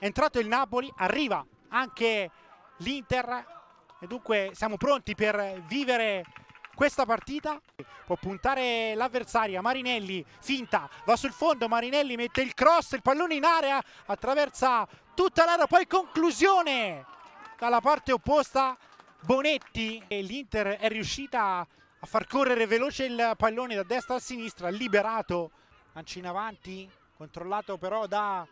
È entrato il Napoli, arriva anche l'Inter e dunque siamo pronti per vivere questa partita può puntare l'avversaria Marinelli finta va sul fondo Marinelli mette il cross il pallone in area attraversa tutta l'area poi conclusione dalla parte opposta Bonetti e l'Inter è riuscita a far correre veloce il pallone da destra a sinistra liberato lancio in avanti controllato però da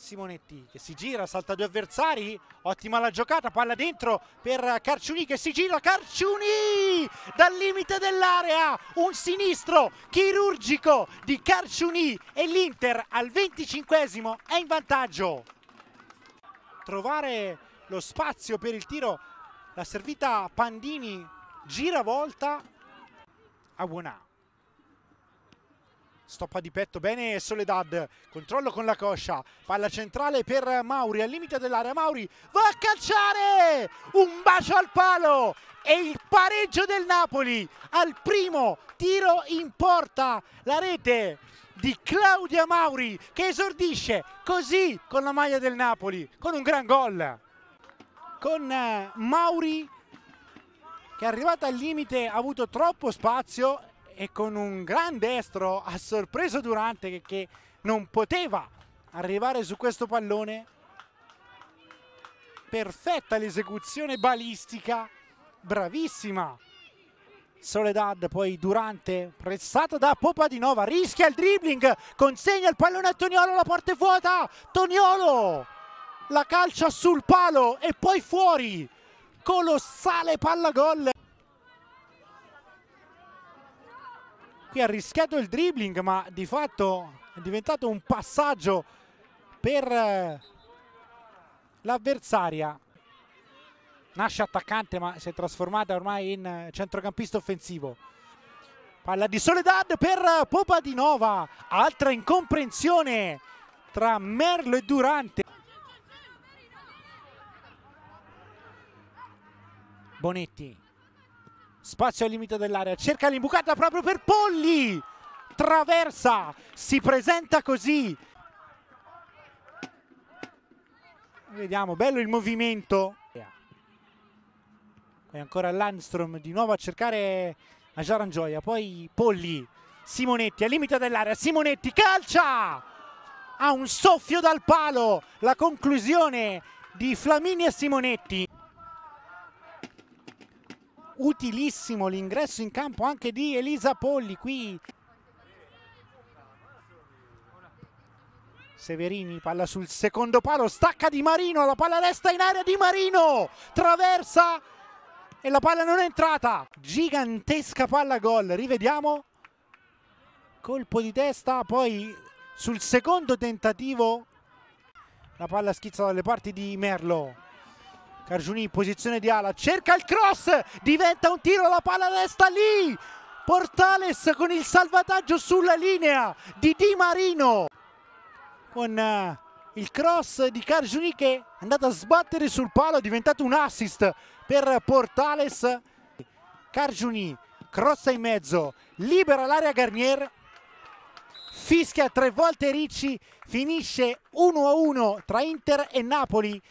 Simonetti che si gira, salta due avversari, ottima la giocata, palla dentro per Carciuni che si gira, Carciuni dal limite dell'area, un sinistro chirurgico di Carciuni e l'Inter al 25esimo è in vantaggio. Trovare lo spazio per il tiro, la servita Pandini, gira volta a Buonà stoppa di petto bene Soledad controllo con la coscia palla centrale per Mauri al limite dell'area Mauri va a calciare un bacio al palo e il pareggio del Napoli al primo tiro in porta la rete di Claudia Mauri che esordisce così con la maglia del Napoli con un gran gol con eh, Mauri che è arrivata al limite ha avuto troppo spazio e con un gran destro ha sorpreso Durante che, che non poteva arrivare su questo pallone perfetta l'esecuzione balistica bravissima Soledad poi Durante pressato da Popadinova rischia il dribbling consegna il pallone a Toniolo la porta è vuota Toniolo la calcia sul palo e poi fuori colossale palla gol qui ha rischiato il dribbling ma di fatto è diventato un passaggio per eh, l'avversaria nasce attaccante ma si è trasformata ormai in eh, centrocampista offensivo palla di Soledad per eh, Popadinova altra incomprensione tra Merlo e Durante Bonetti spazio al limite dell'area, cerca l'imbucata proprio per Polli, traversa, si presenta così. Vediamo, bello il movimento. E ancora Landstrom di nuovo a cercare a Giarangioia, poi Polli, Simonetti al limite dell'area, Simonetti calcia! Ha un soffio dal palo, la conclusione di Flamini e Simonetti utilissimo l'ingresso in campo anche di Elisa Polli qui Severini, palla sul secondo palo, stacca Di Marino, la palla resta in area Di Marino, traversa e la palla non è entrata. Gigantesca palla gol, rivediamo. Colpo di testa, poi sul secondo tentativo la palla schizza dalle parti di Merlo. Cargiuni in posizione di ala, cerca il cross, diventa un tiro, la palla resta lì. Portales con il salvataggio sulla linea di Di Marino. Con eh, il cross di Cargiuni che è andato a sbattere sul palo, è diventato un assist per Portales. Cargiuni crossa in mezzo, libera l'area Garnier, fischia tre volte Ricci, finisce 1-1 tra Inter e Napoli.